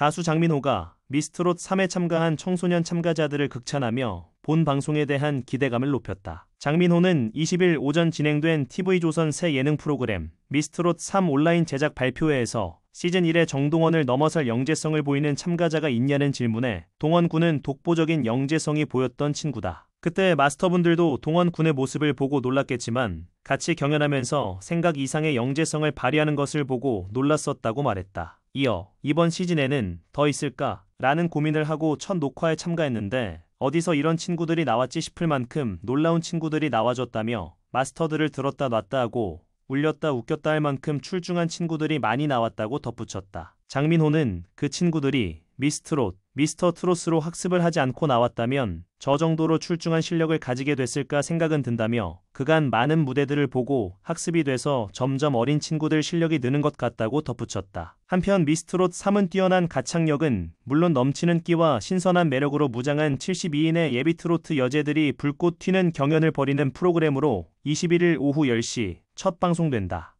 가수 장민호가 미스트롯 3에 참가한 청소년 참가자들을 극찬하며 본 방송에 대한 기대감을 높였다. 장민호는 20일 오전 진행된 TV조선 새 예능 프로그램 미스트롯 3 온라인 제작 발표회에서 시즌 1의 정동원을 넘어설 영재성을 보이는 참가자가 있냐는 질문에 동원군은 독보적인 영재성이 보였던 친구다. 그때 마스터분들도 동원군의 모습을 보고 놀랐겠지만 같이 경연하면서 생각 이상의 영재성을 발휘하는 것을 보고 놀랐었다고 말했다. 이어 이번 시즌에는 더 있을까? 라는 고민을 하고 첫 녹화에 참가했는데 어디서 이런 친구들이 나왔지 싶을 만큼 놀라운 친구들이 나와줬다며 마스터들을 들었다 놨다 하고 울렸다 웃겼다 할 만큼 출중한 친구들이 많이 나왔다고 덧붙였다. 장민호는 그 친구들이 미스트롯, 미스터 트롯으로 학습을 하지 않고 나왔다면 저 정도로 출중한 실력을 가지게 됐을까 생각은 든다며 그간 많은 무대들을 보고 학습이 돼서 점점 어린 친구들 실력이 느는 것 같다고 덧붙였다. 한편 미스트롯 3은 뛰어난 가창력은 물론 넘치는 끼와 신선한 매력으로 무장한 72인의 예비 트로트 여제들이 불꽃 튀는 경연을 벌이는 프로그램으로 21일 오후 10시 첫 방송된다.